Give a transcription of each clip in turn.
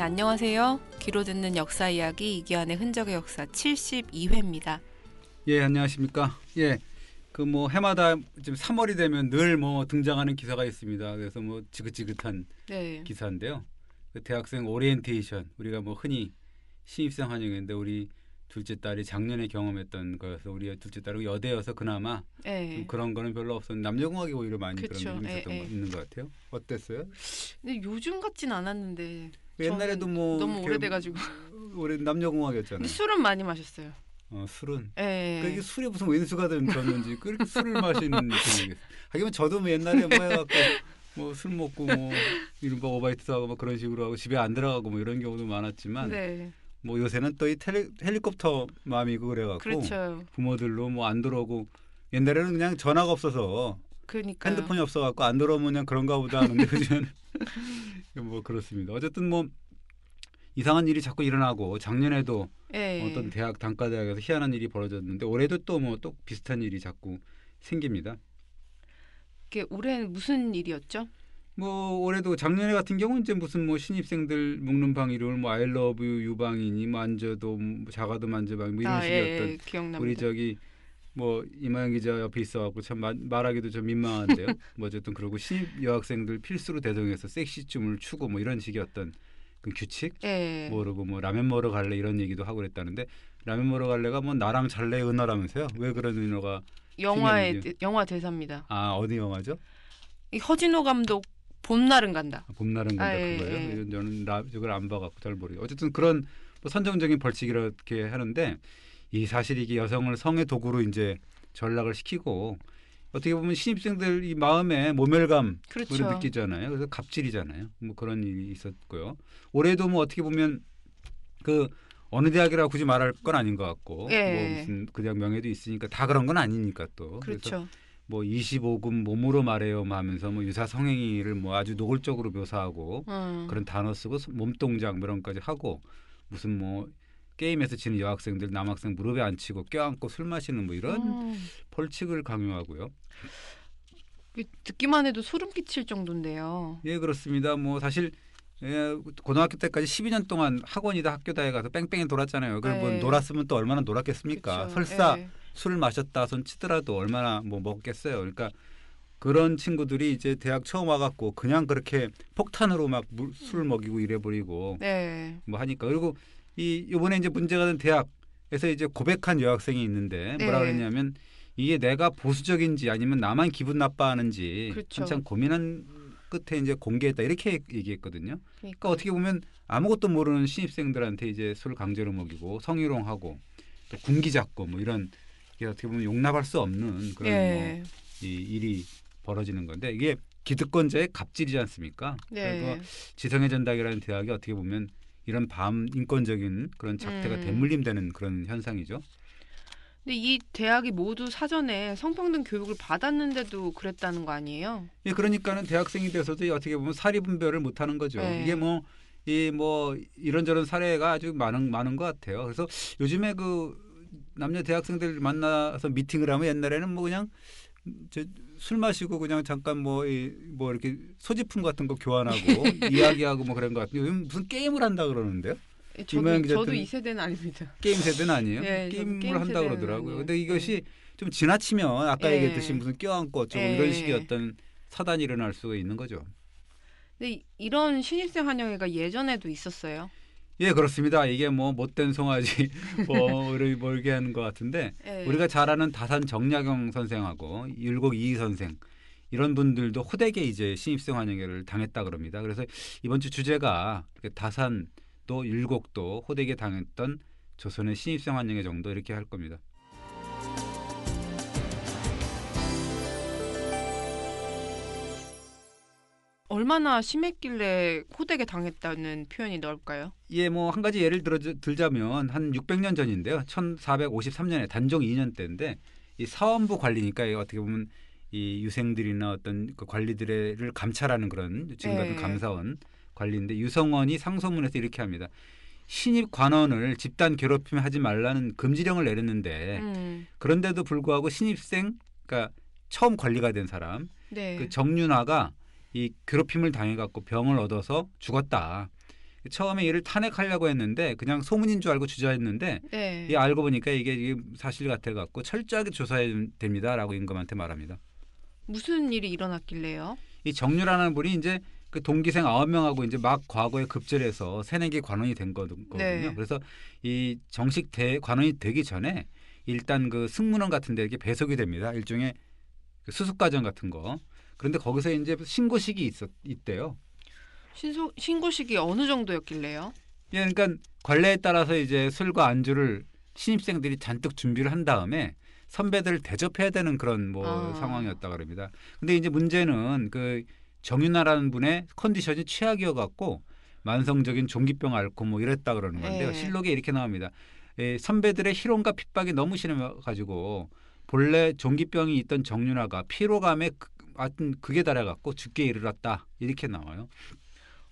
네, 안녕하세요. 귀로 듣는 역사 이야기 이기환의 흔적의 역사 72회입니다. 예, 안녕하십니까? 예. 그 뭐 해마다 지금 3월이 되면 늘 뭐 등장하는 기사가 있습니다. 그래서 뭐 지긋지긋한 네. 기사인데요. 그 대학생 오리엔테이션 우리가 뭐 흔히 신입생 환영인데 우리 둘째 딸이 작년에 경험했던 거여서 우리 둘째 딸이 여대여서 그나마 예. 그런 거는 별로 없었는데 남녀공학이 오히려 많이 그쵸. 그런 일 예, 있었던 거, 있는 것 같아요. 어땠어요? 근데 요즘 같진 않았는데 그 옛날에도 뭐 너무 오래돼가지고 올해 남녀공학이었잖아요. 술은 많이 마셨어요. 어, 술은. 예. 예. 그게 그러니까 술이 무슨 왼수가 뭐 되었는지 그렇게 술을 마시는 분이 겠어 하기만 저도 뭐 옛날에 뭐 해갖고 뭐술 먹고 뭐 이런 거 오바이트도 하고 막 그런 식으로 하고 집에 안 들어가고 뭐 이런 경우도 많았지만. 네. 뭐 요새는 또 이 헬리콥터 마음이고 그래갖고 그렇죠. 부모들로 뭐 안 들어오고 옛날에는 그냥 전화가 없어서 그러니까 핸드폰이 없어갖고 안 들어오면 그런가 보다 하는데 그지뭐 그렇습니다. 어쨌든 뭐 이상한 일이 자꾸 일어나고 작년에도 에 예. 어떤 대학 단과대학에서 희한한 일이 벌어졌는데 올해도 또 뭐또 뭐또 비슷한 일이 자꾸 생깁니다. 이게 올해 무슨 일이었죠? 뭐 올해도 작년에 같은 경우 는 이제 무슨 뭐 신입생들 묶는 방 이름을 뭐 아이러브 유방이니 만져도 뭐 자가도 만져방 뭐 이런 아, 식의 예, 어떤 예, 기 우리 저기 뭐 이마영 기자 옆에 있어갖고 참 마, 말하기도 좀 민망한데요. 뭐 어쨌든 그러고 신입 여학생들 필수로 대동해서 섹시 춤을 추고 뭐 이런 식의 어떤 그 규칙 예. 모르고 뭐 라면 먹으러 갈래 이런 얘기도 하고 그랬다는데 라면 먹으러 갈래가 뭐 나랑 잘래 은어라면서요. 왜 그런 은어가 영화의 대, 영화 대사입니다. 아어디 영화죠? 이 허진호 감독 봄날은 간다. 아, 봄날은 간다 아, 예, 그거예요. 예. 저는 라, 이걸 안 봐갖고 잘 모르겠어요. 어쨌든 그런 뭐 선정적인 벌칙 이렇게 하는데 이 사실 이게 여성을 성의 도구로 이제 전락을 시키고 어떻게 보면 신입생들 이 마음에 모멸감 그렇죠. 우리 느끼잖아요. 그래서 갑질이잖아요. 뭐 그런 일이 있었고요. 올해도 뭐 어떻게 보면 그 어느 대학이라 굳이 말할 건 아닌 것 같고 뭐 예. 뭐 무슨 그 대학 명예도 있으니까 다 그런 건 아니니까 또 그렇죠. 뭐 25금 몸으로 말해요 뭐 하면서 뭐 유사 성행위를 뭐 아주 노골적으로 묘사하고 음. 그런 단어 쓰고 몸동작 뭐 이런 까지 하고 무슨 뭐 게임에서 지는 여학생들 남학생 무릎에 앉히고 껴안고 술 마시는 뭐 이런 음. 벌칙을 강요하고요. 그 듣기만 해도 소름 끼칠 정도인데요. 예, 그렇습니다. 뭐 사실 예, 고등학교 때까지 12년 동안 학원이다 학교다 해가서 뺑뺑이 돌았잖아요. 그럼 뭐 네. 놀았으면 또 얼마나 놀았겠습니까? 그쵸. 설사 에이. 예. 술 마셨다 손 치더라도 얼마나 뭐 먹겠어요. 그러니까 그런 친구들이 이제 대학 처음 와갖고 그냥 그렇게 폭탄으로 막 술 먹이고 이래버리고 네. 뭐 하니까 그리고 이 이번에 이제 문제가 된 대학에서 이제 고백한 여학생이 있는데 네. 뭐라 그랬냐면 이게 내가 보수적인지 아니면 나만 기분 나빠하는지 그렇죠. 한참 고민한 끝에 이제 공개했다 이렇게 얘기했거든요. 그러니까, 그러니까 어떻게 보면 아무것도 모르는 신입생들한테 이제 술 강제로 먹이고 성희롱하고 또 군기 잡고 뭐 이런 이게 어떻게 보면 용납할 수 없는 그런 네. 뭐이 일이 벌어지는 건데 이게 기득권자의 갑질이지 않습니까? 네. 그래서 지성의 전당이라는 대학이 어떻게 보면 이런 반인권적인 그런 작태가 음. 대물림되는 그런 현상이죠. 근데 이 대학이 모두 사전에 성평등 교육을 받았는데도 그랬다는 거 아니에요? 예, 그러니까는 대학생이 돼서도 어떻게 보면 사리 분별을 못 하는 거죠. 네. 이게 뭐 이뭐 뭐 이런저런 사례가 아주 많은 많은 것 같아요. 그래서 요즘에 그 남녀 대학생들 만나서 미팅을 하면 옛날에는 뭐 그냥 저술 마시고 그냥 잠깐 뭐뭐 뭐 이렇게 소지품 같은 거 교환하고 네. 이야기하고 뭐 그런 것 같은데 요즘 무슨 게임을 한다 그러는데요? 저도, 저도 이 세대는 아닙니다. 게임 세대는 아니에요. 예, 게임을 게임 한다 그러더라고요. 아니에요. 근데 이것이 네. 좀 지나치면 아까 얘기했듯이 무슨 껴안고 어쩌고 이런 식의 어떤 사단이 일어날 수가 있는 거죠. 근데 이런 신입생 환영회가 예전에도 있었어요. 예, 그렇습니다. 이게 뭐 못된 송아지 뭐, 뭐 이렇게 하는 것 같은데 예, 예. 우리가 잘 아는 다산 정약용 선생하고 율곡 이희 선생 이런 분들도 호되게 이제 신입생 환영회를 당했다 그럽니다. 그래서 이번 주 주제가 다산도 율곡도 호되게 당했던 조선의 신입생 환영회 정도 이렇게 할 겁니다. 얼마나 심했길래 호되게 당했다는 표현이 나올까요? 예, 뭐 한 가지 예를 들어 들자면 한 600년 전인데요. 1453년에 단종 2년 때인데 이 사원부 관리니까 어떻게 보면 이 유생들이나 어떤 그 관리들을 감찰하는 그런 지금 같은 네. 감사원 관리인데 유성원이 상소문에서 이렇게 합니다. 신입 관원을 집단 괴롭힘 하지 말라는 금지령을 내렸는데 음. 그런데도 불구하고 신입생 그러니까 처음 관리가 된 사람 네. 그 정윤화가 이 괴롭힘을 당해갖고 병을 얻어서 죽었다. 처음에 이를 탄핵하려고 했는데 그냥 소문인 줄 알고 주저했는데 네. 이 알고 보니까 이게 사실 같아갖고 철저하게 조사해야 됩니다라고 임금한테 말합니다. 무슨 일이 일어났길래요? 이 정유라는 분이 이제 그 동기생 아홉 명하고 이제 막 과거에 급제해서 새내기 관원이 된 거거든요. 네. 그래서 이 정식 대 관원이 되기 전에 일단 그 승무원 같은 데 이렇게 배속이 됩니다. 일종의 그 수습 과정 같은 거. 그런데 거기서 이제 신고식이 있었 있대요. 신소, 신고식이 어느 정도였길래요? 예, 그러니까 관례에 따라서 이제 술과 안주를 신입생들이 잔뜩 준비를 한 다음에 선배들 대접해야 되는 그런 뭐 아. 상황이었다 그럽니다. 근데 이제 문제는 그 정윤아라는 분의 컨디션이 최악이어 갖고 만성적인 종기병 앓고 뭐 이랬다 그러는 건데요. 예. 실록에 이렇게 나옵니다. 예, 선배들의 희롱과 핍박이 너무 심해 가지고 본래 종기병이 있던 정윤아가 피로감에 그 하여튼 그게 달아갖고 죽게 이르렀다 이렇게 나와요.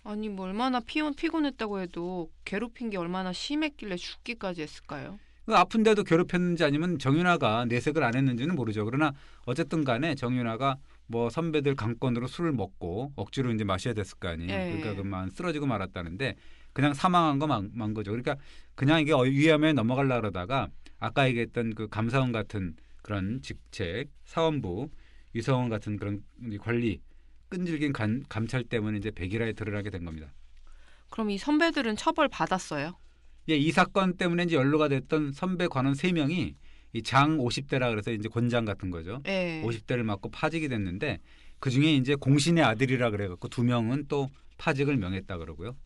아니 뭐 얼마나 피곤 피곤했다고 해도 괴롭힌 게 얼마나 심했길래 죽기까지 했을까요? 그 아픈데도 괴롭혔는지 아니면 정윤아가 내색을 안 했는지는 모르죠. 그러나 어쨌든 간에 정윤아가 뭐 선배들 강권으로 술을 먹고 억지로 이제 마셔야 됐을 거 아니에요. 예. 그러니까 그만 쓰러지고 말았다는데 그냥 사망한 거만 만 거죠. 그러니까 그냥 이게 위험에 넘어갈라 그러다가 아까 얘기했던 그 감사원 같은 그런 직책 사원부 유성원 같은 그런 관리 끈질긴 감, 감찰 때문에 이제 백일화에 드러나게 된 겁니다. 그럼 이 선배들은 처벌 받았어요? 예, 이 사건 때문에 이제 연루가 됐던 선배 관원 세명이장 50대라 그래서 이제 권장 같은 거죠. 예. 50대를 맞고 파직이 됐는데 그 중에 이제 공신의 아들이라 그래갖고 두 명은 또 파직을 명했다 그러고요.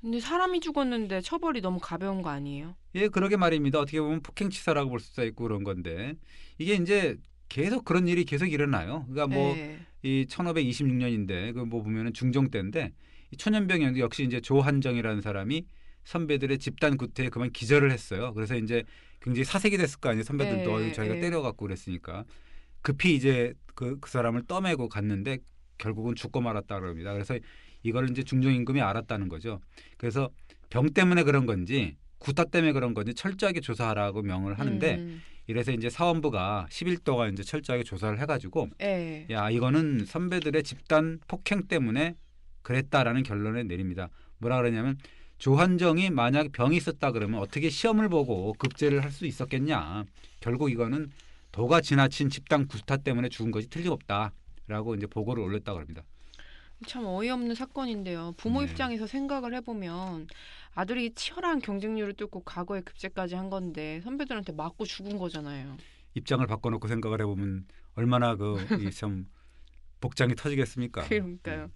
근데 사람이 죽었는데 처벌이 너무 가벼운 거 아니에요? 예, 그러게 말입니다. 어떻게 보면 폭행치사라고 볼 수도 있고 그런 건데 이게 이제 계속 그런 일이 계속 일어나요. 그러니까 뭐이 1526년인데 그 뭐 보면은 중종 때인데 이 천연병 역시 이제 조한정이라는 사람이 선배들의 집단 구태에 그만 기절을 했어요. 그래서 이제 굉장히 사색이 됐을 거 아니에요. 선배들도 예, 저희가 예. 때려갖고 그랬으니까 급히 이제 그, 그 사람을 떠매고 갔는데 결국은 죽고 말았다 그럽니다. 그래서 이걸 이제 중종 임금이 알았다는 거죠. 그래서 병 때문에 그런 건지 구타 때문에 그런 건지 철저하게 조사하라고 명을 하는데 음. 음. 이래서 이제 사원부가 10일 동안 이제 철저하게 조사를 해가지고 네. 야 이거는 선배들의 집단 폭행 때문에 그랬다라는 결론을 내립니다. 뭐라 그러냐면 조한정이 만약 병이 있었다 그러면 어떻게 시험을 보고 급제를 할 수 있었겠냐. 결국 이거는 도가 지나친 집단 구타 때문에 죽은 것이 틀림없다라고 이제 보고를 올렸다고 합니다. 참 어이없는 사건인데요. 부모 네. 입장에서 생각을 해보면 아들이 치열한 경쟁률을 뚫고 과거에 급제까지 한 건데 선배들한테 맞고 죽은 거잖아요. 입장을 바꿔놓고 생각을 해보면 얼마나 그참 복장이 터지겠습니까? 그러니까요. 음.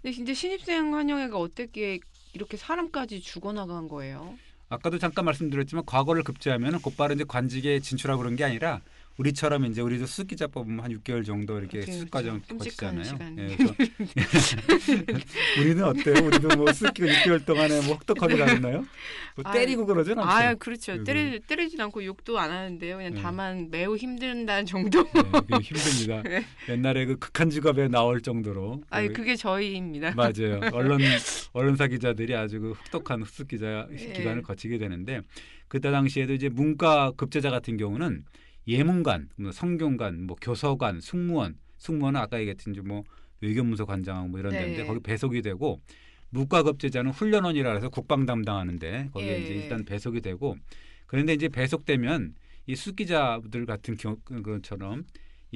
근데 진짜 신입생 환영회가 어떻게 이렇게 사람까지 죽어나간 거예요? 아까도 잠깐 말씀드렸지만 과거를 급제하면 곧바로 이제 관직에 진출하고 그런 게 아니라 우리처럼 이제 우리도 수습기자 법은한 6개월 정도 이렇게 그 수습 과정 거치잖아요. 예, 우리는 어때요? 우리도 뭐 수습기가 6개월 동안에 뭐 혹독하게 다녔나요? 뭐 때리고 그러진 않죠. 아, 그렇죠. 그 때리, 때리진 않고 욕도 안 하는데요. 그냥 네. 다만 매우 힘든다는 예, 정도. 네, 힘듭니다. 네. 옛날에 그 극한 직업에 나올 정도로. 아, 그, 그게 저희입니다. 맞아요. 언론 언론사 기자들이 아주 그 혹독한 수습 기자 예. 기간을 거치게 되는데 그때 당시에도 이제 문과 급제자 같은 경우는 예문관, 뭐 성균관, 뭐 교서관, 승무원승무원은 아까 얘기했던 뭐 외교문서 관장 뭐 이런 네. 데인데 거기 배속이 되고 무과급제자는 훈련원이라 해서 국방 담당하는데 거기에 예. 이제 일단 배속이 되고 그런데 이제 배속되면 이 숙기자들 같은 경우처럼이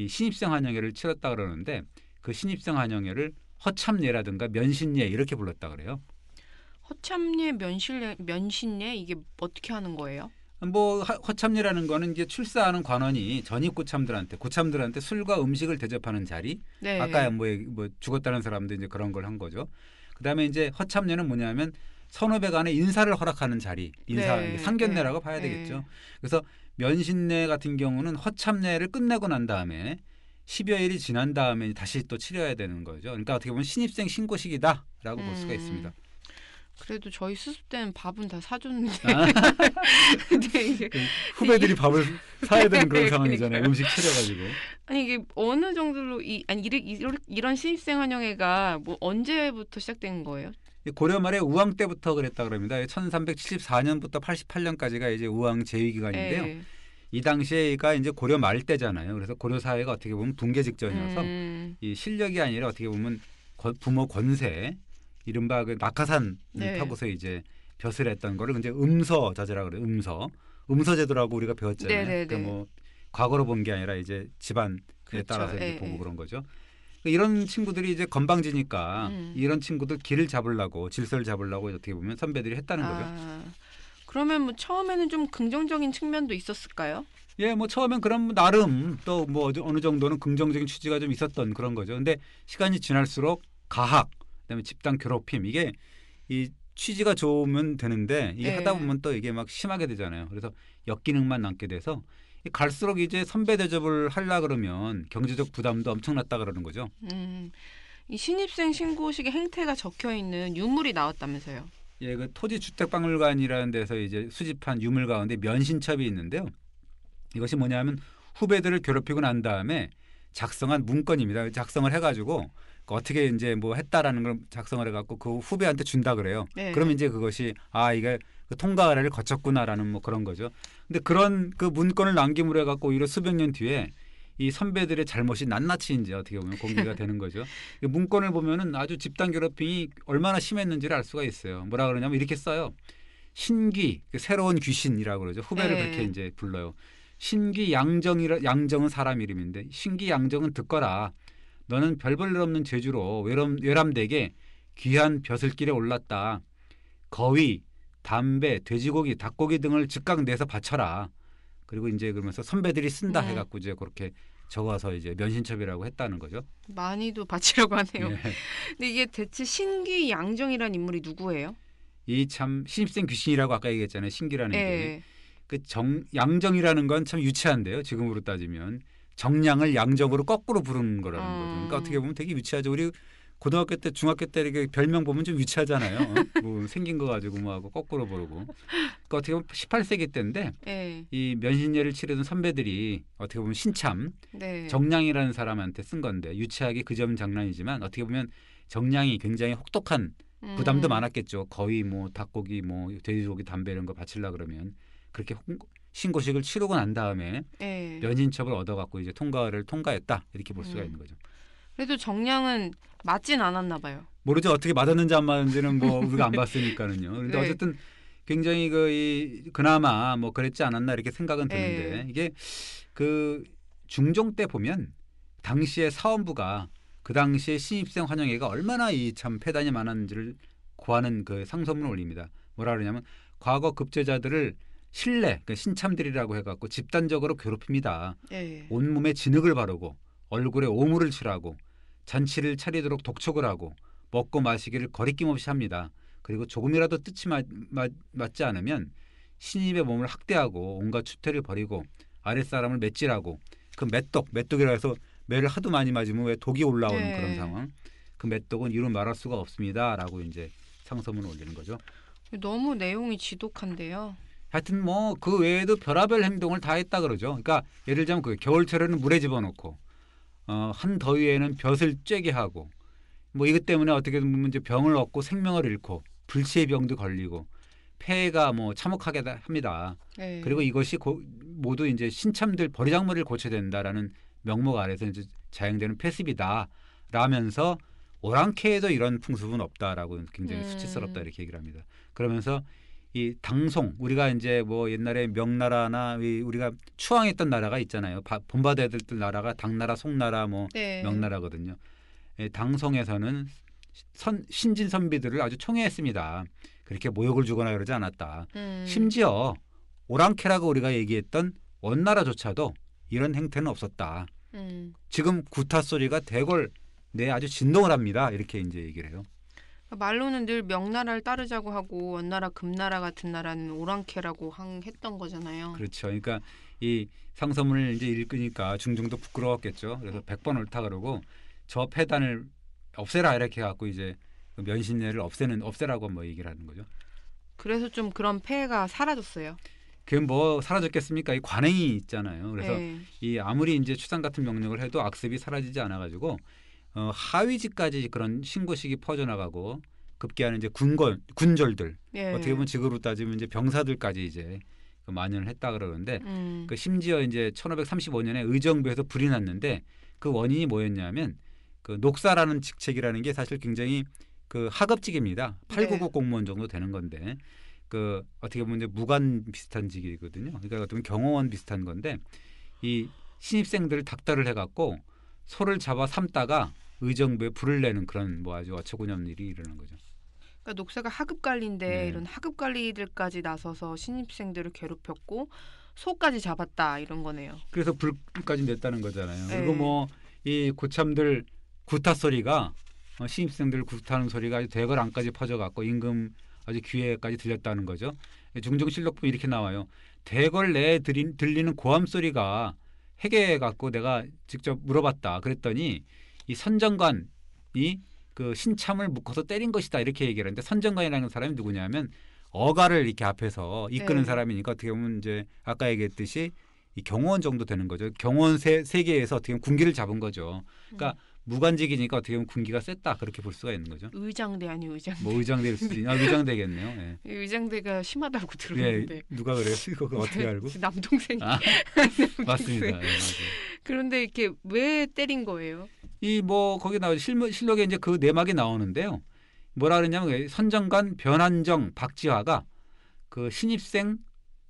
신입생 환영회를 치렀다 그러는데 그 신입생 환영회를 허참례라든가 면신례 이렇게 불렀다 그래요. 허참례, 면신례, 면신례 이게 어떻게 하는 거예요? 뭐 허참리라는 거는 이제 출사하는 관원이 전입 고참들한테 고참들한테 술과 음식을 대접하는 자리. 네. 아까 뭐, 뭐 죽었다는 사람도 이제 그런 걸 한 거죠. 그다음에 이제 허참례는 뭐냐면 선후배 간의 인사를 허락하는 자리, 인사 네. 상견례라고 네. 봐야 되겠죠. 네. 그래서 면신례 같은 경우는 허참례를 끝내고 난 다음에 십여일이 지난 다음에 다시 또 치러야 되는 거죠. 그러니까 어떻게 보면 신입생 신고식이다라고 음. 볼 수가 음. 있습니다. 그래도 저희 수습 때는 밥은 다 사줬는데 아. 이 그 후배들이 밥을 사야 되는 그런 상황이잖아요. 음식 차려가지고. 아니 이게 어느 정도로 이 아니 이래, 이런, 이런 신입생 환영회가 뭐 언제부터 시작된 거예요? 고려 말에 우왕 때부터 그랬다 그럽니다. 1374년부터 88년까지가 이제 우왕 제위 기간인데요. 이이 네. 당시에가 이제 고려 말 때잖아요. 그래서 고려 사회가 어떻게 보면 붕괴 직전이어서 음. 이 실력이 아니라 어떻게 보면 부모 권세 이른바 그 낙하산을 네. 타고서 이제 벼슬 했던 거를 이제 음서 자제라 그래요. 음서. 음서 제도라고 우리가 배웠잖아요. 네, 네 그러니까 네. 뭐 과거로 본 게 아니라 이제 집안에 그렇죠. 따라서 이제 예, 보고 예. 그런 거죠. 그러니까 이런 친구들이 이제 건방지니까 음. 이런 친구들 길을 잡으려고 질서를 잡으려고 어떻게 보면 선배들이 했다는 거죠. 아, 그러면 뭐 처음에는 좀 긍정적인 측면도 있었을까요? 예, 뭐 처음엔 그럼 나름 또 뭐 어느 정도는 긍정적인 취지가 좀 있었던 그런 거죠. 근데 시간이 지날수록 가학, 그다음에 집단 괴롭힘 이게 이 취지가 좋으면 되는데 이게 네. 하다 보면 또 이게 막 심하게 되잖아요. 그래서 역기능만 남게 돼서 갈수록 이제 선배 대접을 하려 그러면 경제적 부담도 엄청났다 그러는 거죠. 음, 이 신입생 신고식의 행태가 적혀 있는 유물이 나왔다면서요. 예, 그 토지주택박물관이라는 데서 이제 수집한 유물 가운데 면신첩이 있는데요. 이것이 뭐냐면 후배들을 괴롭히고 난 다음에 작성한 문건입니다. 작성을 해가지고 그 어떻게 이제 뭐 했다라는 걸 작성을 해갖고 그 후배한테 준다 그래요. 네. 그럼 이제 그것이 아 이게 그 통과 의뢰를 거쳤구나라는 뭐 그런 거죠. 근데 그런 그 문건을 남김으로 해갖고 오히려 수백 년 뒤에 이 선배들의 잘못이 낱낱이 이제 어떻게 보면 공개가 되는 거죠. 문건을 보면은 아주 집단 괴롭힘이 얼마나 심했는지를 알 수가 있어요. 뭐라 그러냐면 이렇게 써요. 신귀 그 새로운 귀신이라고 그러죠. 후배를 네. 그렇게 이제 불러요. 신귀 양정이라 양정은 사람 이름인데 신귀 양정은 듣거라. 너는 별볼일 없는 제주로 외람, 외람되게 귀한 벼슬길에 올랐다. 거위, 담배, 돼지고기, 닭고기 등을 즉각 내서 바쳐라. 그리고 이제 그러면서 선배들이 쓴다 네. 해갖고 이제 그렇게 적어서 이제 면신첩이라고 했다는 거죠. 많이도 바치라고 하네요. 네. 근데 이게 대체 신귀 양정이라는 인물이 누구예요? 이 참 신입생 귀신이라고 아까 얘기했잖아요. 신기라는 네. 게. 그 정, 양정이라는 건 참 유치한데요. 지금으로 따지면. 정량을 양적으로 거꾸로 부른 거라는 음. 거죠. 그러니까 어떻게 보면 되게 유치하죠. 우리 고등학교 때, 중학교 때 이렇게 별명 보면 좀 유치하잖아요. 어? 뭐 생긴 거 가지고 뭐 하고 거꾸로 부르고. 그러니까 어떻게 보면 18세기 때인데 네. 예. 이면신예를 치르던 선배들이 어떻게 보면 신참 네. 정량이라는 사람한테 쓴 건데 유치하게 그점은 장난이지만 어떻게 보면 정량이 굉장히 혹독한 음. 부담도 음. 많았겠죠. 거의 뭐 닭고기, 뭐 돼지고기, 담배 이런 거 바칠라 그러면 그렇게 홍, 신고식을 치르고 난 다음에 예. 면인첩을 얻어갖고 이제 통과를 통과했다 이렇게 볼 수가 음. 있는 거죠. 그래도 정량은 맞진 않았나 봐요. 모르죠 어떻게 맞았는지 안 맞았는지는 뭐 우리가 안 봤으니까는요. 근데 네. 어쨌든 굉장히 그이 그나마 뭐 그랬지 않았나 이렇게 생각은 예. 드는데 예. 이게 그 중종 때 보면 당시에 사원부가 그 당시에 신입생 환영회가 얼마나 이참 폐단이 많았는지를 고하는 그 상소문을 올립니다. 뭐라 그러냐면 과거 급제자들을 신뢰, 그 신참들이라고 해갖고 집단적으로 괴롭힙니다. 예, 예. 온몸에 진흙을 바르고 얼굴에 오물을 칠하고 잔치를 차리도록 독촉을 하고 먹고 마시기를 거리낌 없이 합니다. 그리고 조금이라도 뜻이 맞, 맞, 맞지 않으면 신입의 몸을 학대하고 온갖 추태를 벌이고 아랫사람을 맷질하고 그 맷독, 맷독이라 해서 매를 하도 많이 맞으면 왜 독이 올라오는 예. 그런 상황. 그 맷독은 이루 말할 수가 없습니다라고 이제 상소문을 올리는 거죠. 너무 내용이 지독한데요. 하여튼 뭐 그 외에도 별하별 행동을 다 했다 그러죠. 그러니까 예를 들자면 그 겨울철에는 물에 집어넣고 어, 한 더위에는 벼슬 쬐게 하고 뭐 이것 때문에 어떻게 든면제 뭐 병을 얻고 생명을 잃고 불치의 병도 걸리고 폐가 뭐 참혹하게 합니다. 에이. 예. 그리고 이것이 고, 모두 이제 신참들 버리장물을 고쳐야 된다라는 명목 아래서 이제 자행되는 패습이다 라면서 오랑캐에도 이런 풍습은 없다라고 굉장히 음. 수치스럽다 이렇게 얘기를 합니다. 그러면서 이 당송 우리가 이제 뭐 옛날에 명나라나 우리가 추앙했던 나라가 있잖아요. 바, 본받아야 될 나라가 당나라, 송나라, 뭐 네. 명나라거든요. 예, 당송에서는 선, 신진 선비들을 아주 총애했습니다. 그렇게 모욕을 주거나 그러지 않았다. 음. 심지어 오랑캐라고 우리가 얘기했던 원나라조차도 이런 행태는 없었다. 음. 지금 구타 소리가 대궐 내 아주 진동을 합니다. 이렇게 이제 얘기를 해요. 말로는 늘 명나라를 따르자고 하고 원나라 금나라 같은 나라는 오랑캐라고 항, 했던 거잖아요. 그렇죠. 그러니까 이 상서문을 이제 읽으니까 중중도 부끄러웠겠죠. 그래서 백번 옳다 그러고 저 폐단을 없애라 이렇게 갖고 이제 그 면신례를 없애는 없애라고 뭐 얘기를 하는 거죠. 그래서 좀 그런 폐해가 사라졌어요. 그게 뭐 사라졌겠습니까? 이 관행이 있잖아요. 그래서 에이. 네. 이 아무리 이제 추상 같은 명령을 해도 악습이 사라지지 않아 가지고 어, 하위직까지 그런 신고식이 퍼져나가고 급기야는 이제 군건 군졸들 예. 어떻게 보면 지금으로 따지면 이제 병사들까지 이제 그 만연을 했다 그러는데 음. 그 심지어 이제 1535년에 의정부에서 불이 났는데 그 원인이 뭐였냐면 그 녹사라는 직책이라는 게 사실 굉장히 그 하급직입니다. 899 네. 공무원 정도 되는 건데 그 어떻게 보면 이제 무관 비슷한 직이거든요. 그러니까 어떻게 보면 경호원 비슷한 건데 이 신입생들을 닥달을 해갖고 소를 잡아 삶다가 의정부에 불을 내는 그런 뭐 아주 어처구니 없는 일이 일어난 거죠. 그러니까 녹사가 하급 관리인데 네. 이런 하급 관리들까지 나서서 신입생들을 괴롭혔고 소까지 잡았다 이런 거네요. 그래서 불까지 냈다는 거잖아요. 네. 그리고 뭐 이 고참들 구타 소리가 어, 신입생들 구타하는 소리가 아주 대궐 안까지 퍼져갖고 임금 아주 귀에까지 들렸다는 거죠. 중종실록부 이렇게 나와요. 대궐 내 들인, 들리는 고함 소리가 회계 갖고 내가 직접 물어봤다. 그랬더니 이 선정관이 그 신참을 묶어서 때린 것이다 이렇게 얘기를 하는데 선정관이라는 사람이 누구냐면 어가를 이렇게 앞에서 이끄는 네. 사람이니까 어떻게 보면 이제 아까 얘기했듯이 이 경호원 정도 되는 거죠. 경호원 세, 세계에서 어떻게 보면 군기를 잡은 거죠. 그러니까 음. 무관직이니까 어떻게 보면 군기가 셌다 그렇게 볼 수가 있는 거죠. 의장대 아니 의장대. 뭐 의장대일 수도 있나 아, 의장대겠네요. 예. 예 의장대가 심하다고 예, 들었는데. 예, 누가 그래요? 그거 네, 어떻게 알고? 남동생이. 아, 남동생. 맞습니다. 예, 그런데 이렇게 왜 때린 거예요? 이 뭐 거기 나오 실록에 이제 그 내막이 나오는데요. 뭐라 그러냐면 선정관 변한정 박지화가 그 신입생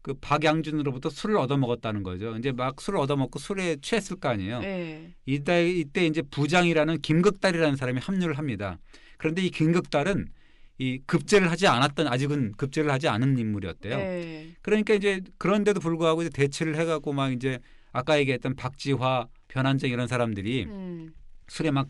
그 박양준으로부터 술을 얻어먹었다는 거죠. 이제 막 술을 얻어먹고 술에 취했을 거 아니에요. 네. 이때 이때 이제 부장이라는 김극달이라는 사람이 합류를 합니다. 그런데 이 김극달은 이 급제를 하지 않았던 아직은 급제를 하지 않은 인물이었대요. 네. 그러니까 이제 그런데도 불구하고 이제 대치를 해갖고 막 이제 아까 얘기했던 박지화, 변한쟁 이런 사람들이 음. 술에 막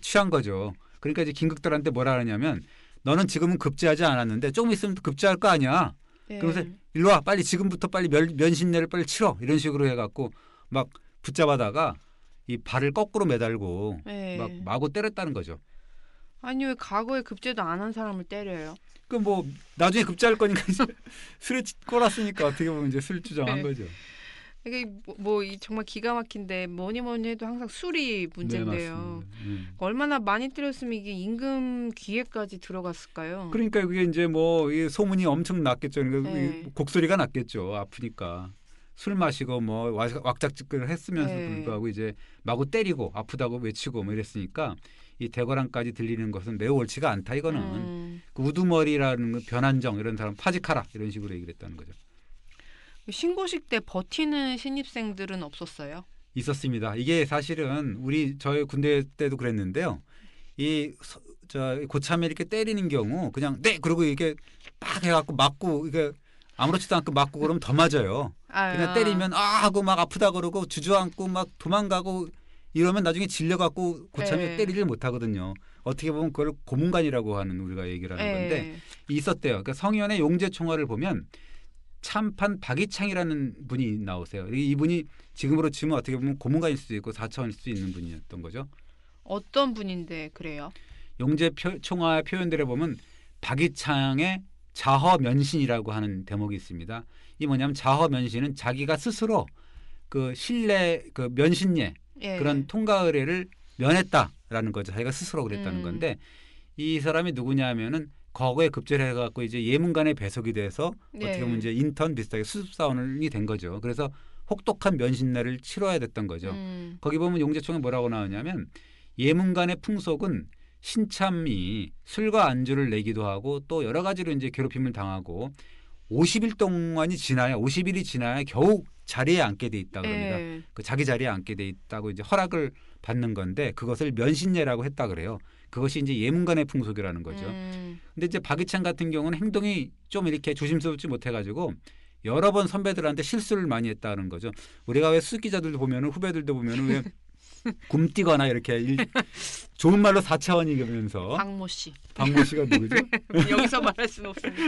취한 거죠. 그러니까 이제 김극달한테 뭐라 하냐면 너는 지금은 급제하지 않았는데 조금 있으면 급제할 거 아니야. 네. 예. 그래서 일로 와 빨리 지금부터 빨리 면, 신내를 빨리 치러 이런 식으로 해갖고 막 붙잡아다가 이 발을 거꾸로 매달고 네. 막 마구 때렸다는 거죠. 아니 왜 과거에 급제도 안 한 사람을 때려요? 그 뭐 나중에 급제할 거니까 술에 꼬랐으니까 어떻게 보면 이제 술 주장한 네. 거죠. 이게 뭐이 뭐 정말 기가 막힌데 뭐니 뭐니 해도 항상 술이 문제인데요. 네, 음. 얼마나 많이 들렸으면 이게 임금 기회까지 들어갔을까요? 그러니까 그게 이제 뭐 이게 소문이 엄청 났겠죠. 그러니까 네. 곡소리가 났겠죠. 아프니까. 술 마시고 뭐 왁작지껄 했으면서 네. 불구하고 이제 마구 때리고 아프다고 외치고 뭐 이랬으니까 이 대거랑까지 들리는 것은 매우 옳지가 않다 이거는 음. 그 우두머리라는 그 변한정 이런 사람 파직하라 이런 식으로 얘기를 했다는 거죠. 신고식 때 버티는 신입생들은 없었어요? 있었습니다. 이게 사실은 우리 저희 군대 때도 그랬는데요. 이저 고참에 이렇게 때리는 경우 그냥 네 그리고 이게 막 해갖고 맞고 이게 아무렇지도 않고 맞고 그러면 더 맞아요. 아유. 그냥 때리면 아 하고 막 아프다 그러고 주저앉고 막 도망가고 이러면 나중에 질려갖고 고참이 네. 때리질 못하거든요. 어떻게 보면 그걸 고문관이라고 하는 우리가 얘기를 하는 네. 건데 네. 있었대요. 그러니까 성현의 용재 총화를 보면 참판 박이창이라는 분이 나오세요. 이분이 지금으로 치면 어떻게 보면 고문가일 수도 있고 사차원일 수도 있는 분이었던 거죠. 어떤 분인데 그래요? 용제 총화의 표현들을 보면 박이창의 자허면신이라고 하는 대목이 있습니다. 이 뭐냐면 자허면신은 자기가 스스로 그 신뢰 그 면신례 예. 그런 통과 의례를 면했다라는 거죠. 자기가 스스로 그랬다는 음. 건데 이 사람이 누구냐면은 과거에 급제를 해갖고 이제 예문간의 배석이 돼서 네. 어떻게 보면 네. 이제 인턴 비슷하게 수습사원이 된 거죠. 그래서 혹독한 면신날을 치러야 됐던 거죠. 음. 거기 보면 용재총에 뭐라고 나오냐면 예문간의 풍속은 신참이 술과 안주를 내기도 하고 또 여러 가지로 이제 괴롭힘을 당하고 50일 동안이 지나야 50일이 지나야 겨우 자리에 앉게 돼 있다 그럽니다. 예. 그 자기 자리에 앉게 돼 있다고 이제 허락을 받는 건데 그것을 면신례라고 했다 그래요. 그것이 이제 예문관의 풍속이라는 거죠. 음. 근데 이제 박희찬 같은 경우는 행동이 좀 이렇게 조심스럽지 못해 가지고 여러 번 선배들한테 실수를 많이 했다는 거죠. 우리가 왜 수기자들도 보면은 후배들도 보면은 왜 굶뛰거나 이렇게 일, 좋은 말로 4차원이면서 박모 씨. 박모 씨가 누구죠? 네, 여기서 말할 수는 없습니다.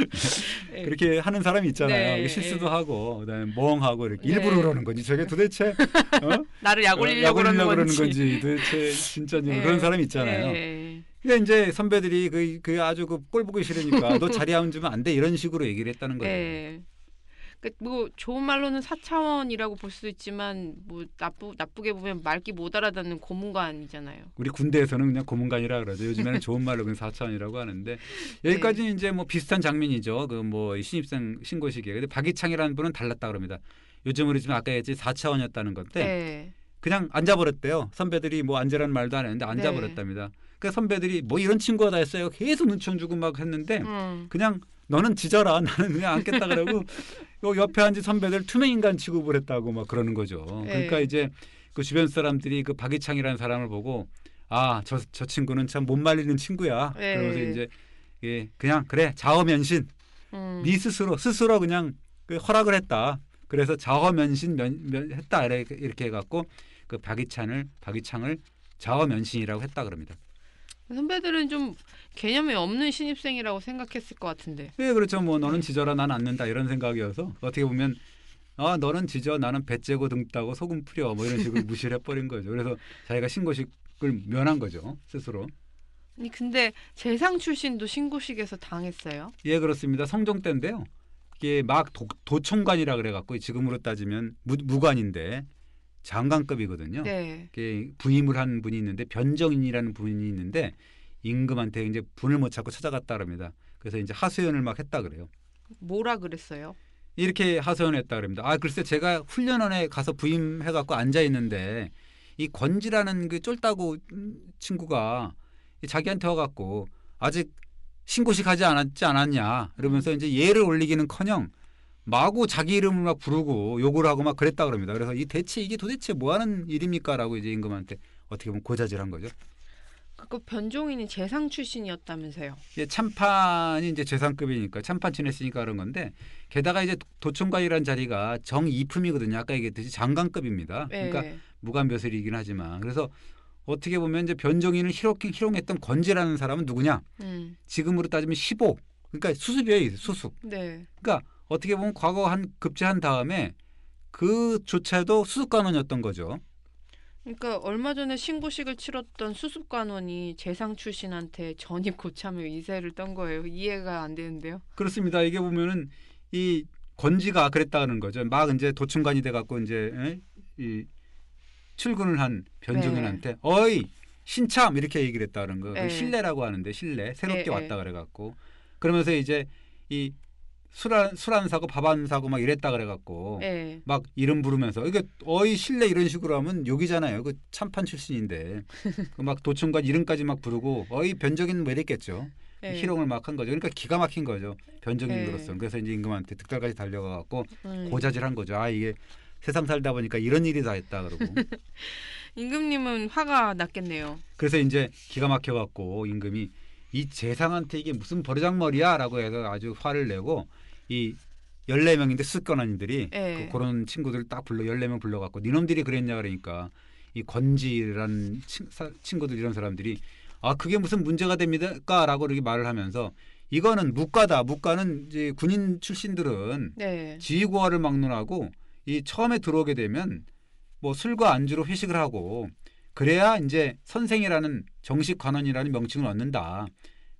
네. 그렇게 하는 사람이 있잖아요. 네, 네. 실수도 하고 그다음에 멍하고 이렇게 네. 일부러 그러는 건지 저게 도대체 어? 나를 약올리려고 그러는 건지. 건지. 도대체 진짜 그런 사람이 있잖아요. 근데 이제 선배들이 그, 그 아주 그꼴 보기 싫으니까 너 자리 안으면안 돼 이런 식으로 얘기를 했다는 거예요. 그 뭐 좋은 말로는 사차원이라고 볼 수도 있지만 뭐 나쁘 나쁘게 보면 말기 못 알아듣는 고문관이잖아요. 우리 군대에서는 그냥 고문관이라 그러죠. 요즘에는 좋은 말로 그냥 사차원이라고 하는데 여기까지 네. 이제 뭐 비슷한 장면이죠. 그 뭐 신입생 신고 식이에요 근데 박희창이라는 분은 달랐다 그럽니다. 요즘 우리 지금 아까 했지 사차원이었다는 건데 네. 그냥 앉아버렸대요. 선배들이 뭐 앉으라는 말도 안 했는데 앉아버렸답니다. 네. 그 선배들이 뭐 이런 친구가 다 했어요. 계속 눈총 주고 막 했는데 음. 그냥 너는 지져라 나는 그냥 앉겠다 그러고 요 옆에 앉은 선배들 투명 인간 취급을 했다고 막 그러는 거죠. 그러니까 에이. 예. 이제 그 주변 사람들이 그 박이창이라는 사람을 보고 아저저 저 친구는 참 못 말리는 친구야. 에이. 예. 그러면서 이제 예, 그냥 그래 자아면신 음. 네 스스로 스스로 그냥 그 허락을 했다. 그래서 자아면신 면, 면, 했다 이렇게, 해갖고 그박이창을 박이창을 자아면신이라고 했다 그럽니다. 선배들은 좀 개념이 없는 신입생이라고 생각했을 것 같은데. 예, 그렇죠. 뭐 너는 지져라 난 안는다 이런 생각이어서 어떻게 보면 아 너는 지져 나는 배째고 등따고 소금 풀여 뭐 이런 식으로 무시를 해버린 거죠. 그래서 자기가 신고식을 면한 거죠 스스로. 아니 근데 재상 출신도 신고식에서 당했어요. 예 그렇습니다. 성종 때인데요. 이게 막 도, 도총관이라 그래갖고 지금으로 따지면 무, 무관인데 장관급이거든요. 네. 부임을 한 분이 있는데 변정인이라는 분이 있는데 임금한테 이제 분을 못 찾고 찾아갔다 그럽니다. 그래서 이제 하소연을 막 했다 그래요. 뭐라 그랬어요? 이렇게 하소연했다 그럽니다. 아 글쎄 제가 훈련원에 가서 부임해 갖고 앉아 있는데 이 권지라는 그 쫄따구 친구가 자기한테 와갖고 아직 신고식 하지 않았지 않았냐 이러면서 이제 예를 올리기는커녕 마구 자기 이름을 막 부르고 욕을 하고 막 그랬다 그럽니다. 그래서 이 대체 이게 도대체 뭐 하는 일입니까라고 이제 임금한테 어떻게 보면 고자질한 거죠. 그 변종인이 재상 출신이었다면서요. 예, 참판이 이제 재상급이니까 참판 지냈으니까 그런 건데 게다가 이제 도청관이라는 자리가 정이품이거든요. 아까 얘기했듯이 장관급입니다. 네. 그러니까 예. 무관벼슬이긴 하지만 그래서 어떻게 보면 이제 변종인을 희롱, 희롱했던 건재라는 사람은 누구냐? 음. 지금으로 따지면 15. 그러니까 수습이에요, 수습. 네. 그러니까 어떻게 보면 과거 한 급제한 다음에 그조차도 수습관원이었던 거죠. 그러니까 얼마 전에 신고식을 치렀던 수습관원이 재상 출신한테 전입 고참의 이세를 떤 거예요. 이해가 안 되는데요. 그렇습니다. 이게 보면은 이 건지가 그랬다는 거죠. 막 이제 도충관이 돼 갖고 이제 이 출근을 한 변종현한테 네. 어이 신참 이렇게 얘기를 했다는 거. 그 네. 신뢰라고 하는데 신뢰 새롭게 네. 네. 왔다 그래 갖고 그러면서 이제 이 술안술안 사고 밥 안 사고 막 이랬다 그래갖고 네. 막 이름 부르면서 이게 어이 실례 이런 식으로 하면 욕이잖아요. 그 참판 출신인데 그막 도청관 이름까지 막 부르고 어이 변적인 뭐 이랬겠죠. 네. 희롱을 막 한 거죠. 그러니까 기가 막힌 거죠. 변적인으로서 예. 네. 그래서 이제 임금한테 득달까지 달려가갖고 네. 음. 고자질한 거죠. 아 이게 세상 살다 보니까 이런 일이 다 했다 그러고. 임금님은 화가 났겠네요. 그래서 이제 기가 막혀갖고 임금이 이 재상한테 이게 무슨 버르장머리야라고 해서 아주 화를 내고 이 열네 명인데 습관원님들이 네. 예. 그, 그런 친구들 딱 불러 열네 명 불러갖고 니놈들이 그랬냐 그러니까 이권지란 친, 친구들 이런 사람들이 아 그게 무슨 문제가 됩니까라고 이렇게 말을 하면서 이거는 무과다 무과는 이제 군인 출신들은 네. 지휘고하를 막론하고 이 처음에 들어오게 되면 뭐 술과 안주로 회식을 하고 그래야 이제 선생이라는 정식 관원이라는 명칭을 얻는다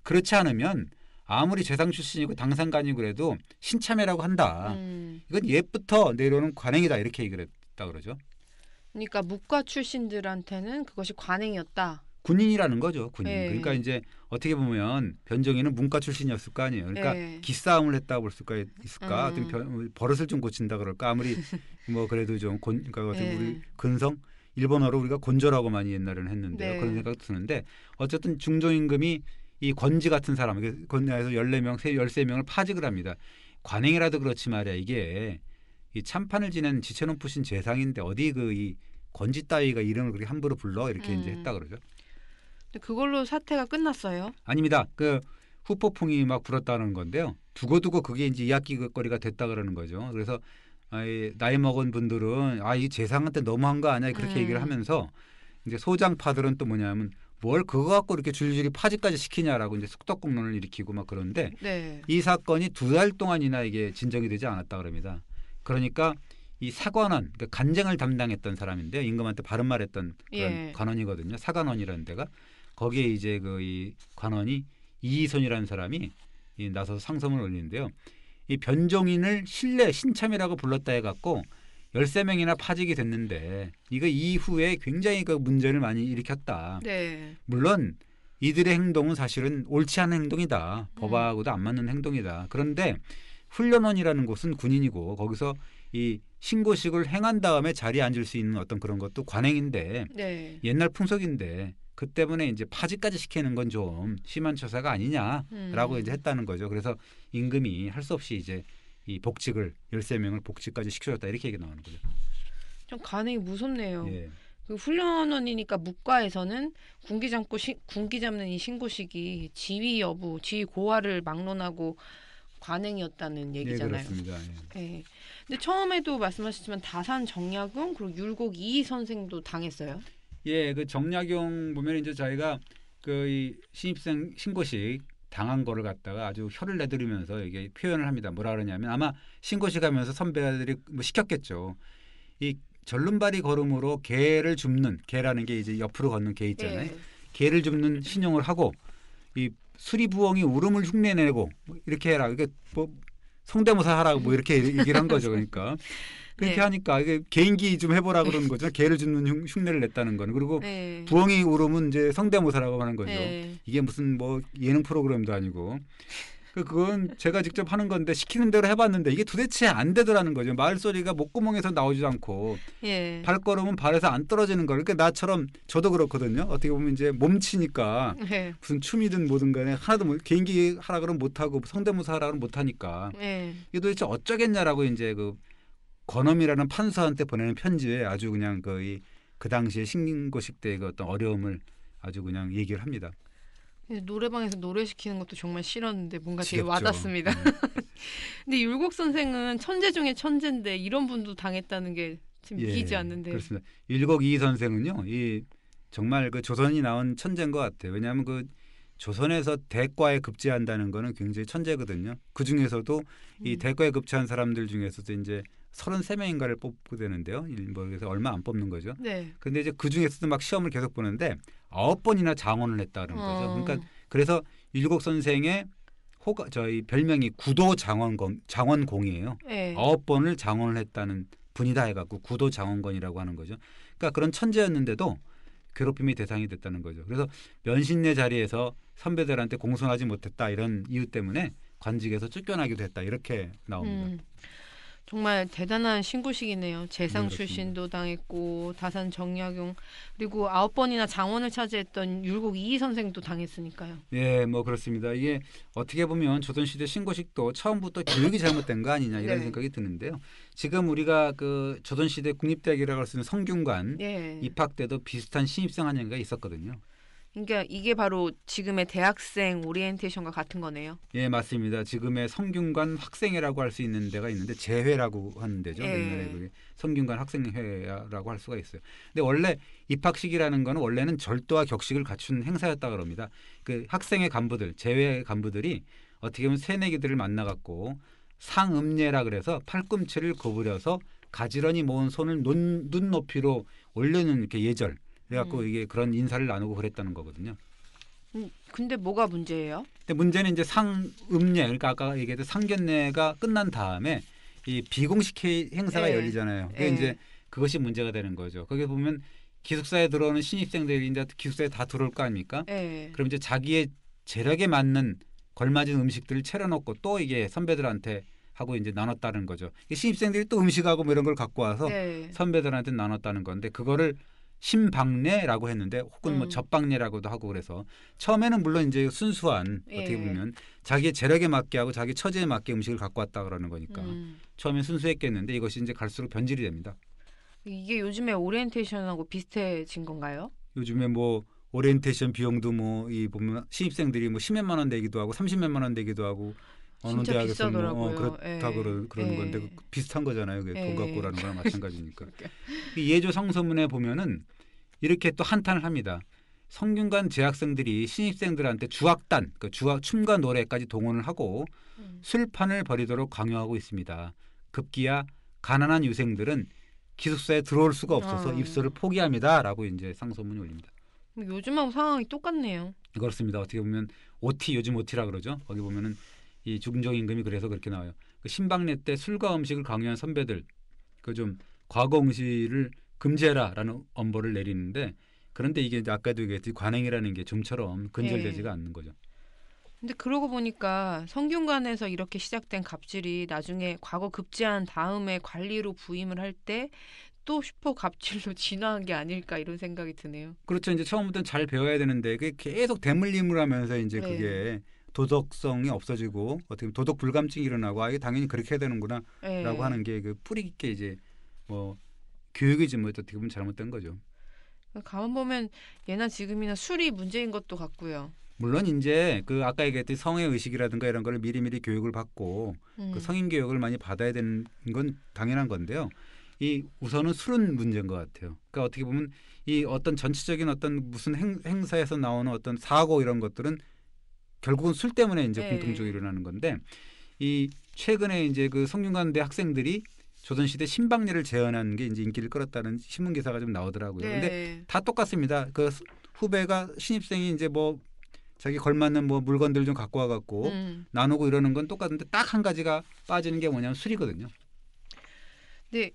그렇지 않으면 아무리 재상 출신이고 당상관이고 그래도 신참회라고 한다. 음. 이건 옛부터 내려오는 관행이다 이렇게 얘기를 했다 그러죠. 그러니까 무과 출신들한테는 그것이 관행이었다. 군인이라는 거죠. 군인. 예. 그러니까 이제 어떻게 보면 변종이는 문과 출신이었을 거 아니에요. 그러니까 예. 기싸움을 했다 볼 수가 있을까? 음. 어떤 버릇을 좀 고친다 그럴까? 아무리 뭐 그래도 좀 곤, 그러니까 예. 우리 근성 일본어로 우리가 곤조라고 많이 옛날에는 했는데 네. 그런 생각도 드는데 어쨌든 중종임금이 이 권지 같은 사람, 그 권야에서 열네 명 열세 명을 파직을 합니다. 관행이라도 그렇지 말이야. 이게 이 참판을 지낸 지체높으신 재상인데 어디 그 이 권지 따위가 이름을 그렇게 함부로 불러 이렇게 음. 이제 했다 그러죠. 근데 그걸로 사태가 끝났어요? 아닙니다. 그 후폭풍이 막 불었다는 건데요. 두고두고 그게 이제 이야기거리가 됐다 그러는 거죠. 그래서 아이 나이 먹은 분들은 아이 재상한테 너무한 거 아니야 그렇게 음. 얘기를 하면서 이제 소장파들은 또 뭐냐면 뭘 그거 갖고 이렇게 줄줄이 파지까지 시키냐라고 이제 숙덕공론을 일으키고 막그러는데 네. 이 사건이 두 달 동안이나 이게 진정이 되지 않았다 그럽니다. 그러니까 이 사관원 그니까 간쟁을 담당했던 사람인데 임금한테 바른 말했던 그런 예. 관원이거든요. 사관원이라는 데가 거기에 이제 그이 관원이 이이선이라는 사람이 이 나서서 상소문을 올리는데요. 이 변종인을 신뢰 신참이라고 불렀다 해갖고 열세 명이나 파직이 됐는데 이거 이후에 굉장히 그 문제를 많이 일으켰다. 네. 물론 이들의 행동은 사실은 옳지 않은 행동이다. 음. 법하고도 안 맞는 행동이다. 그런데 훈련원이라는 곳은 군인이고 거기서 이 신고식을 행한 다음에 자리에 앉을 수 있는 어떤 그런 것도 관행인데 네. 옛날 풍속인데 그 때문에 이제 파직까지 시키는 건 좀 심한 처사가 아니냐라고 음. 이제 했다는 거죠. 그래서 임금이 할 수 없이 이제 이 복직을 열세 명을 복직까지 시켜줬다 이렇게 얘기 나오는 거죠. 좀 가능이 무섭네요. 예. 그 훈련원이니까 무과에서는 군기 잡고 시, 군기 잡는 이 신고식이 지휘 여부, 지휘 고하를 막론하고 관행이었다는 네, 얘기잖아요. 네, 그렇습니다. 예. 네. 근데 처음에도 말씀하셨지만 다산 정약용 그리고 율곡 이 선생도 당했어요. 예, 그 정약용 보면 이제 저희가 그 신입생 신고식 당한 거를 갖다가 아주 혀를 내두르면서 이게 표현을 합니다. 뭐라 그러냐면 아마 신고식 하면서 선배들이 뭐 시켰겠죠. 이 절름발이 걸음으로 개를 줍는 개라는 게 이제 옆으로 걷는 개 있잖아요. 네. 개를 줍는 신용을 하고 이 수리부엉이 울음을 흉내내고 뭐 이렇게 해라. 이게 뭐 성대모사 하라고 뭐 이렇게 얘기를 한 거죠. 그러니까 그렇게 네. 하니까 이게 개인기 좀 해보라 그러는 거죠. 개를 줍는 흉, 내를 냈다는 건 그리고 네. 부엉이 울음은 이제 성대모사라고 하는 거죠. 네. 이게 무슨 뭐 예능 프로그램도 아니고 그 그건 제가 직접 하는 건데 시키는 대로 해봤는데 이게 도대체 안 되더라는 거죠. 말소리가 목구멍에서 나오지 않고 예. 발걸음은 발에서 안 떨어지는 걸. 그러니까 나처럼 저도 그렇거든요. 어떻게 보면 이제 몸치니까 예. 무슨 춤이든 뭐든 간에 하나도 못, 뭐 개인기 하라 그러면 못하고 성대모사 하라 그러면 못하니까 예. 이게 도대체 어쩌겠냐라고 이제 그 권엄이라는 판사한테 보내는 편지에 아주 그냥 거의 그 당시에 신고식 때의 그 어떤 어려움을 아주 그냥 얘기를 합니다. 예, 노래방에서 노래 시키는 것도 정말 싫었는데 뭔가 되게 지겹죠. 와닿습니다. 네. 근데 율곡 선생은 천재 중에 천재인데 이런 분도 당했다는 게참 예, 믿기지 않는데. 그렇습니다. 율곡 이 선생은요, 이 정말 그 조선이 나온 천재인 것 같아요. 왜냐하면 그 조선에서 대과에 급제한다는 거는 굉장히 천재거든요. 그 중에서도 이 음. 대과에 급제한 사람들 중에서도 이제 33명인가를 뽑게 되는데요. 뭐본에서 얼마 안 뽑는 거죠. 네. 근데 이제 그 중에서도 막 시험을 계속 보는데 아홉 번이나 장원을 했다는 거죠. 어. 그러니까 그래서 일곱 선생의 호가 저희 별명이 구도 장원건 장원공이에요. 네. 아홉 번을 장원을 했다는 분이다 해갖고 구도 장원건이라고 하는 거죠. 그러니까 그런 천재였는데도 괴롭힘이 대상이 됐다는 거죠. 그래서 면신내 자리에서 선배들한테 공손하지 못했다 이런 이유 때문에 관직에서 쫓겨나기도 했다 이렇게 나옵니다. 음. 정말 대단한 신구식이네요. 재상 네, 출신도 당했고 다산 정약용 그리고 아홉 번이나 장원을 차지했던 율곡 이희 선생도 당했으니까요. 예, 뭐 그렇습니다. 이게 어떻게 보면 조선 시대 신구식도 처음부터 교육이 잘못된 거 아니냐 이런 네. 생각이 드는데요. 지금 우리가 그 조선 시대 국립대학이라고 할 수 있는 성균관 예. 입학 때도 비슷한 신입생 한예가 있었거든요. 그러니까 이게 바로 지금의 대학생 오리엔테이션과 같은 거네요. 예, 맞습니다. 지금의 성균관 학생회라고 할 수 있는 데가 있는데 재회라고 하는 데죠. 예. 옛날에 그게 성균관 학생회라고 할 수가 있어요. 근데 원래 입학식이라는 거는 원래는 절도와 격식을 갖춘 행사였다 그럽니다. 그 학생회 간부들, 재회 간부들이 어떻게 보면 새내기들을 만나 갖고 상음례라 그래서 팔꿈치를 구부려서 가지런히 모은 손을 눈, 눈높이로 올려놓는 이렇게 예절 그래갖고 음. 이게 그런 인사를 나누고 그랬다는 거거든요. 음, 근데 뭐가 문제예요? 근데 문제는 이제 상음례 그러니까 아까 얘기했던 상견례가 끝난 다음에 이 비공식 회의, 행사가 네. 열리잖아요. 그게 네. 이제 그것이 문제가 되는 거죠. 거기 보면 기숙사에 들어오는 신입생들이 이제 기숙사에 다 들어올 거 아닙니까? 네. 그럼 이제 자기의 재력에 맞는 걸맞은 음식들을 차려놓고 또 이게 선배들한테 하고 이제 나눴다는 거죠. 신입생들이 또 음식하고 뭐 이런 걸 갖고 와서 네. 선배들한테 나눴다는 건데 그거를 심박례라고 했는데 혹은 뭐 음. 뭐 접박례라고도 하고 그래서 처음에는 물론 이제 순수한 어떻게 예. 보면 자기의 재력에 맞게 하고 자기 처지에 맞게 음식을 갖고 왔다 그러는 거니까 음. 처음엔 순수했겠는데 이것이 이제 갈수록 변질이 됩니다. 이게 요즘에 오리엔테이션하고 비슷해진 건가요? 요즘에 뭐 오리엔테이션 비용도 뭐 이 보면 신입생들이 뭐 십몇만 원 내기도 하고 삼십몇만 원 내기도 하고 어느 대학에서 뭐, 어, 그렇다 예. 그러, 그러는 예. 건데 그 비슷한 거잖아요. 그게 예. 돈 갖고라는 거랑 마찬가지니까. 그러니까. 예조 성서문에 보면은 이렇게 또 한탄을 합니다. 성균관 재학생들이 신입생들한테 주악단, 그 주악 춤과 노래까지 동원을 하고 음. 술판을 벌이도록 강요하고 있습니다. 급기야 가난한 유생들은 기숙사에 들어올 수가 없어서 아. 입소를 포기합니다라고 이제 상소문이 올립니다. 요즘하고 상황이 똑같네요. 그렇습니다. 어떻게 보면 OT 요즘 OT라 그러죠. 거기 보면은 이 중정임금이 그래서 그렇게 나와요. 그 신박례 때 술과 음식을 강요한 선배들 그 좀 과거 음식을 금지해라라는 엄벌을 내리는데 그런데 이게 아까도 얘기했듯이 관행이라는 게 좀처럼 근절되지가 네. 않는 거죠. 근데 그러고 보니까 성균관에서 이렇게 시작된 갑질이 나중에 과거 급제한 다음에 관리로 부임을 할 때 또 슈퍼 갑질로 진화한 게 아닐까 이런 생각이 드네요. 그렇죠. 이제 처음부터 잘 배워야 되는데 그게 계속 대물림을 하면서 이제 네. 그게 도덕성이 없어지고 어떻게 보면 도덕 불감증이 일어나고 아 이게 당연히 그렇게 해야 되는구나라고 예. 하는 게 그 뿌리 깊게 이제 뭐 교육이지 뭐 어떻게 보면 잘못된 거죠. 가만 보면 예나 지금이나 술이 문제인 것도 같고요. 물론 이제 그 아까 얘기했듯이 성의 의식이라든가 이런 거를 미리미리 교육을 받고 음. 그 성인 교육을 많이 받아야 되는 건 당연한 건데요. 이 우선은 술은 문제인 것 같아요. 그러니까 어떻게 보면 이 어떤 전체적인 어떤 무슨 행, 행사에서 나오는 어떤 사고 이런 것들은 결국은 술 때문에 이제 네. 공통적으로 일어나는 건데 이 최근에 이제 그 성균관대 학생들이 조선시대 신방례를 재현한 게 이제 인기를 끌었다는 신문 기사가 좀 나오더라고요. 네. 근데 다 똑같습니다. 그 후배가 신입생이 이제 뭐 자기 걸맞는 뭐 물건들 좀 갖고 와갖고 음. 나누고 이러는 건 똑같은데 딱 한 가지가 빠지는 게 뭐냐면 술이거든요. 네,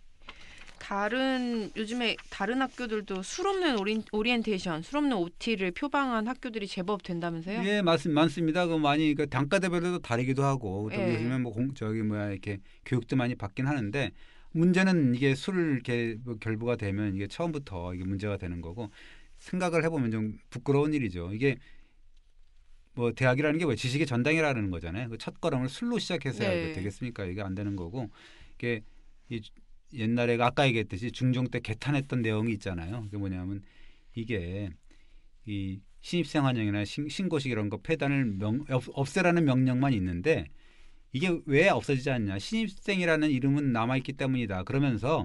다른 요즘에 다른 학교들도 술없는 오리, 오리엔테이션, 술없는 OT를 표방한 학교들이 제법 된다면서요? 예, 맞습, 많습니다. 그 많이 그 단과대별로도 다르기도 하고 예. 요즘에 뭐 공, 저기 뭐야 이렇게 교육도 많이 받긴 하는데 문제는 이게 수 뭐 결부가 되면 이게 처음부터 이게 문제가 되는 거고 생각을 해보면 좀 부끄러운 일이죠. 이게 뭐 대학이라는 게뭐 지식의 전당이라는 거잖아요. 그첫 걸음을 술로 시작해서 네. 되겠습니까? 이게 안 되는 거고 이게 이 옛날에 아까 얘기했듯이 중종 때 개탄했던 내용이 있잖아요. 그게 뭐냐면 이게 이 신입생 환영이나 신, 신고식 이런 거 폐단을 명, 없애라는 명령만 있는데 이게 왜 없어지지 않냐? 신입생이라는 이름은 남아 있기 때문이다. 그러면서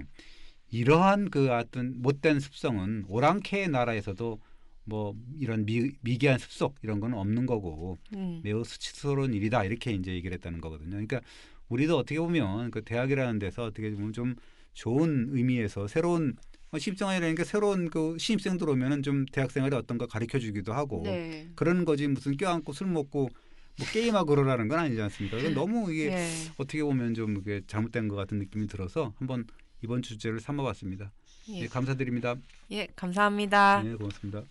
이러한 그 어떤 못된 습성은 오랑캐의 나라에서도 뭐 이런 미, 미개한 습속 이런 건 없는 거고 음. 매우 수치스러운 일이다 이렇게 이제 얘기를 했다는 거거든요. 그러니까 우리도 어떻게 보면 그 대학이라는 데서 어떻게 보면 좀 좋은 의미에서 새로운 신입생이라니까 뭐 새로운 그 신입생들 오면은 좀대학생활에어떤걸 가르쳐 주기도 하고 네. 그런 거지 무슨 껴안고 술 먹고 뭐 게임하고 그러라는 건 아니지 않습니까? 너무 이게 네. 어떻게 보면 좀 이게 잘못된 것 같은 느낌이 들어서 한번 이번 주제를 삼아봤습니다. 예. 네, 감사드립니다. 예, 감사합니다. 네, 고맙습니다.